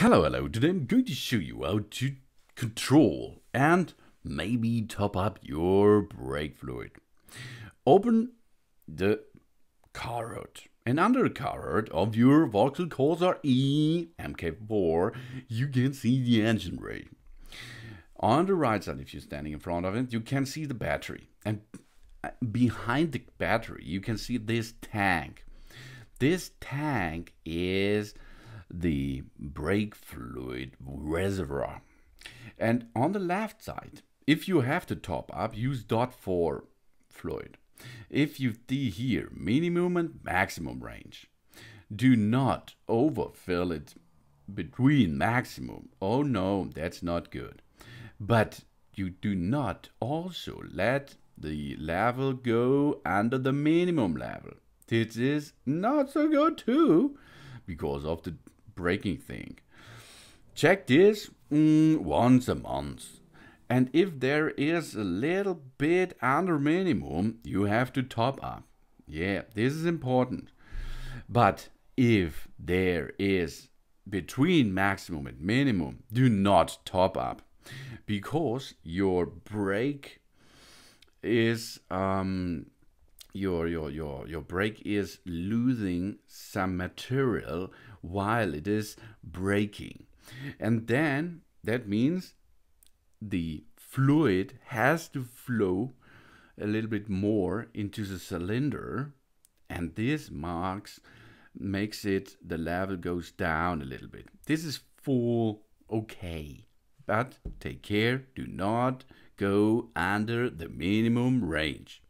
Hello, hello, today I'm going to show you how to control and maybe top up your brake fluid. Open the car hood and under the car hood of your Vauxhall Corsa E MK4 you can see the engine ray. On the right side if you're standing in front of it you can see the battery and uh, behind the battery you can see this tank. This tank is the brake fluid reservoir. And on the left side, if you have to top up, use dot for fluid. If you see here minimum and maximum range, do not overfill it between maximum. Oh no, that's not good. But you do not also let the level go under the minimum level. This is not so good too, because of the breaking thing. Check this mm, once a month. And if there is a little bit under minimum, you have to top up. Yeah, this is important. But if there is between maximum and minimum, do not top up because your break is um, your your your your brake is losing some material while it is braking and then that means the fluid has to flow a little bit more into the cylinder and this marks makes it the level goes down a little bit this is full okay but take care do not go under the minimum range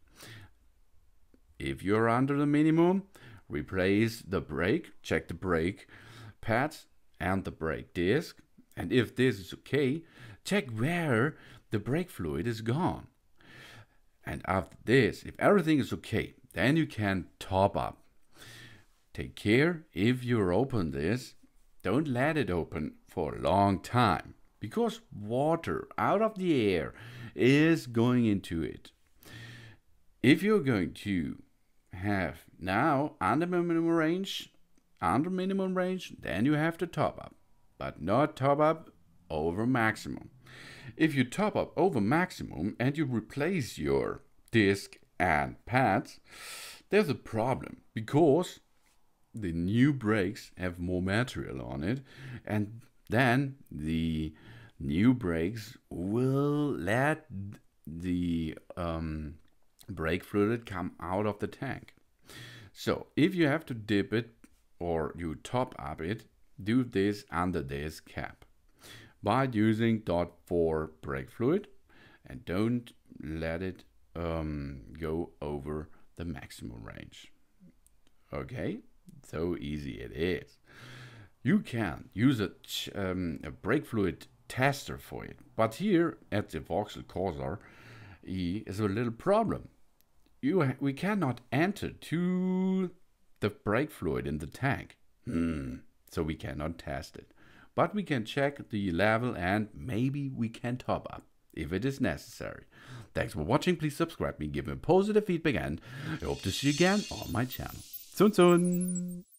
if you're under the minimum, replace the brake, check the brake pads and the brake disc. And if this is okay, check where the brake fluid is gone. And after this, if everything is okay, then you can top up. Take care if you open this, don't let it open for a long time because water out of the air is going into it. If you're going to have now under minimum range, under minimum range, then you have to top up, but not top up over maximum. If you top up over maximum and you replace your disk and pads, there's a problem because the new brakes have more material on it and then the new brakes will let the um, brake fluid come out of the tank. So if you have to dip it or you top up it, do this under this cap by using dot 4 brake fluid and don't let it um, go over the maximum range. Okay, so easy it is. You can use a, um, a brake fluid tester for it, but here at the Vauxhall Corsair E is a little problem you we cannot enter to the brake fluid in the tank. Hmm. So we cannot test it. But we can check the level and maybe we can top up if it is necessary. Thanks for watching. Please subscribe me, give me positive feedback and I hope to see you again on my channel. Soon soon.